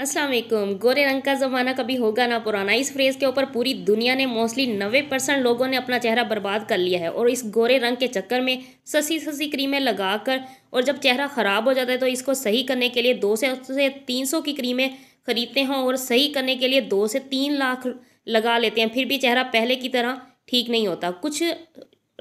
असलम गोरे रंग का ज़माना कभी होगा ना पुराना इस फ्रेज़ के ऊपर पूरी दुनिया ने मोस्टली नबे परसेंट लोगों ने अपना चेहरा बर्बाद कर लिया है और इस गोरे रंग के चक्कर में ससी ससी क्रीमें लगा कर और जब चेहरा ख़राब हो जाता है तो इसको सही करने के लिए दो से से तीन सौ की क्रीमें ख़रीदते हैं और सही करने के लिए दो से तीन लाख लगा लेते हैं फिर भी चेहरा पहले की तरह ठीक नहीं होता कुछ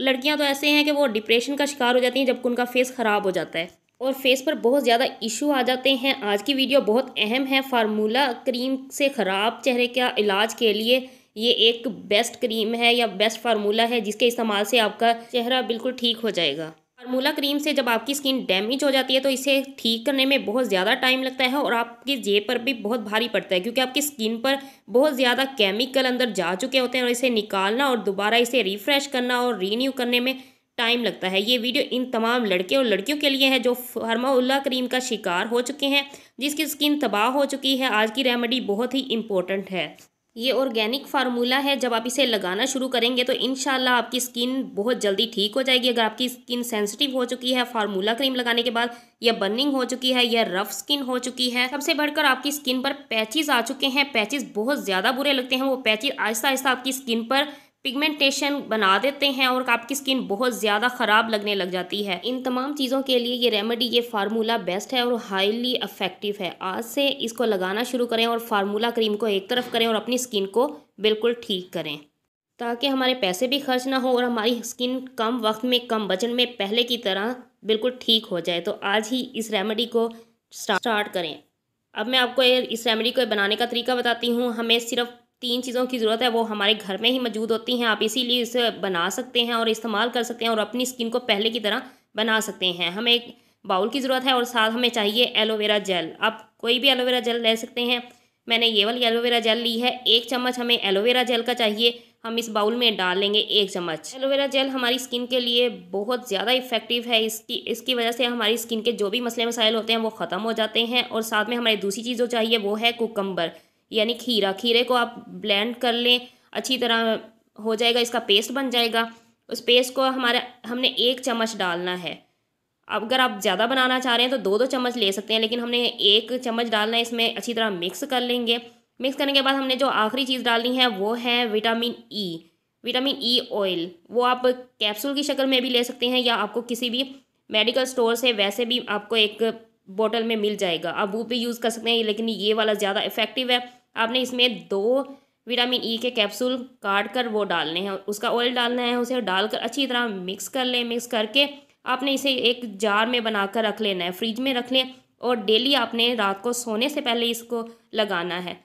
लड़कियाँ तो ऐसे हैं कि वो डिप्रेशन का शिकार हो जाती हैं जबकि उनका फेस ख़राब हो जाता है और फेस पर बहुत ज़्यादा इशू आ जाते हैं आज की वीडियो बहुत अहम है फार्मूला क्रीम से ख़राब चेहरे का इलाज के लिए ये एक बेस्ट क्रीम है या बेस्ट फार्मूला है जिसके इस्तेमाल से आपका चेहरा बिल्कुल ठीक हो जाएगा फार्मूला क्रीम से जब आपकी स्किन डैमेज हो जाती है तो इसे ठीक करने में बहुत ज़्यादा टाइम लगता है और आपके जेब पर भी बहुत भारी पड़ता है क्योंकि आपकी स्किन पर बहुत ज़्यादा केमिकल अंदर जा चुके होते हैं और इसे निकालना और दोबारा इसे रिफ़्रेश करना और रीन्यू करने में टाइम लगता है ये वीडियो इन तमाम लड़के और लड़कियों के लिए है जो फार्माउल्ला क्रीम का शिकार हो चुके हैं जिसकी स्किन तबाह हो चुकी है आज की रेमेडी बहुत ही इम्पोर्टेंट है ये ऑर्गेनिक फार्मूला है जब आप इसे लगाना शुरू करेंगे तो इन आपकी स्किन बहुत जल्दी ठीक हो जाएगी अगर आपकी स्किन सेंसिटिव हो चुकी है फार्मूला क्रीम लगाने के बाद या बर्निंग हो चुकी है या रफ स्किन हो चुकी है सबसे बढ़कर आपकी स्किन पर पैचेज आ चुके हैं पैचेज बहुत ज़्यादा बुरे लगते हैं वो पैचेज आहिस्ता आहिस्ता आपकी स्किन पर पिगमेंटेशन बना देते हैं और आपकी स्किन बहुत ज़्यादा ख़राब लगने लग जाती है इन तमाम चीज़ों के लिए ये रेमेडी ये फार्मूला बेस्ट है और हाईली अफेक्टिव है आज से इसको लगाना शुरू करें और फार्मूला क्रीम को एक तरफ करें और अपनी स्किन को बिल्कुल ठीक करें ताकि हमारे पैसे भी खर्च ना हो और हमारी स्किन कम वक्त में कम बजट में पहले की तरह बिल्कुल ठीक हो जाए तो आज ही इस रेमेडी को स्टार्ट करें अब मैं आपको इस रेमेडी को बनाने का तरीका बताती हूँ हमें सिर्फ तीन चीज़ों की ज़रूरत है वो हमारे घर में ही मौजूद होती हैं आप इसीलिए इसे बना सकते हैं और इस्तेमाल कर सकते हैं और अपनी स्किन को पहले की तरह बना सकते हैं हमें एक बाउल की ज़रूरत है और साथ हमें चाहिए एलोवेरा जेल आप कोई भी एलोवेरा जेल ले सकते हैं मैंने ये वाली एलोवेरा जेल ली है एक चम्मच हमें एलोवेरा जेल का चाहिए हम इस बाउल में डाल लेंगे एक चम्मच एलोवेरा जेल हमारी स्किन के लिए बहुत ज़्यादा इफेक्टिव है इसकी इसकी वजह से हमारी स्किन के जो भी मसले मसाइल होते हैं वो ख़त्म हो जाते हैं और साथ में हमारी दूसरी चीज़ जो चाहिए वो है कुकम्बर यानी खीरा खीरे को आप ब्लेंड कर लें अच्छी तरह हो जाएगा इसका पेस्ट बन जाएगा उस पेस्ट को हमारे हमने एक चम्मच डालना है अगर आप ज़्यादा बनाना चाह रहे हैं तो दो दो चम्मच ले सकते हैं लेकिन हमने एक चम्मच डालना है इसमें अच्छी तरह मिक्स कर लेंगे मिक्स करने के बाद हमने जो आखिरी चीज़ डालनी है वो है vitamin E vitamin E oil वो आप कैप्सूल की शक्ल में भी ले सकते हैं या आपको किसी भी मेडिकल स्टोर से वैसे भी आपको एक बोतल में मिल जाएगा आप वो भी यूज़ कर सकते हैं लेकिन ये वाला ज़्यादा इफेक्टिव है आपने इसमें दो विटामिन ई e के कैप्सूल काट कर वो डालने हैं उसका ऑयल डालना है उसे डालकर अच्छी तरह मिक्स कर लें मिक्स करके आपने इसे एक जार में बनाकर रख लेना है फ्रिज में रख लें और डेली आपने रात को सोने से पहले इसको लगाना है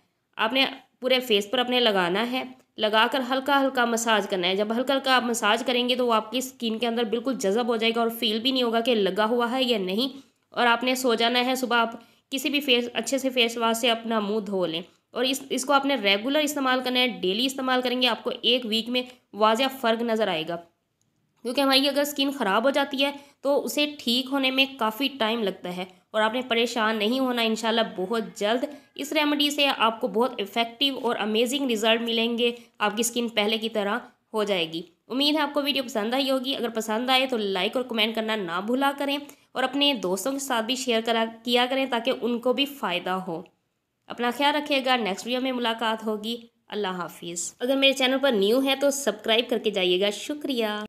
आपने पूरे फेस पर अपने लगाना है लगाकर हल्का हल्का मसाज करना है जब हल्का हल्का आप मसाज करेंगे तो वो आपकी स्किन के अंदर बिल्कुल जज़ब हो जाएगा और फील भी नहीं होगा कि लगा हुआ है या नहीं और आपने सो जाना है सुबह आप किसी भी फेस अच्छे से फेस वाश से अपना मुंह धो लें और इस इसको आपने रेगुलर इस्तेमाल करना है डेली इस्तेमाल करेंगे आपको एक वीक में वाजह फ़र्क नज़र आएगा क्योंकि हमारी अगर स्किन ख़राब हो जाती है तो उसे ठीक होने में काफ़ी टाइम लगता है और आपने परेशान नहीं होना इन बहुत जल्द इस रेमेडी से आपको बहुत इफ़ेक्टिव और अमेजिंग रिज़ल्ट मिलेंगे आपकी स्किन पहले की तरह हो जाएगी उम्मीद है आपको वीडियो पसंद आई होगी अगर पसंद आए तो लाइक और कमेंट करना ना भूला करें और अपने दोस्तों के साथ भी शेयर करा किया करें ताकि उनको भी फ़ायदा हो अपना ख्याल रखिएगा नेक्स्ट वीडियो में मुलाकात होगी अल्लाह हाफिज़ अगर मेरे चैनल पर न्यू है तो सब्सक्राइब करके जाइएगा शुक्रिया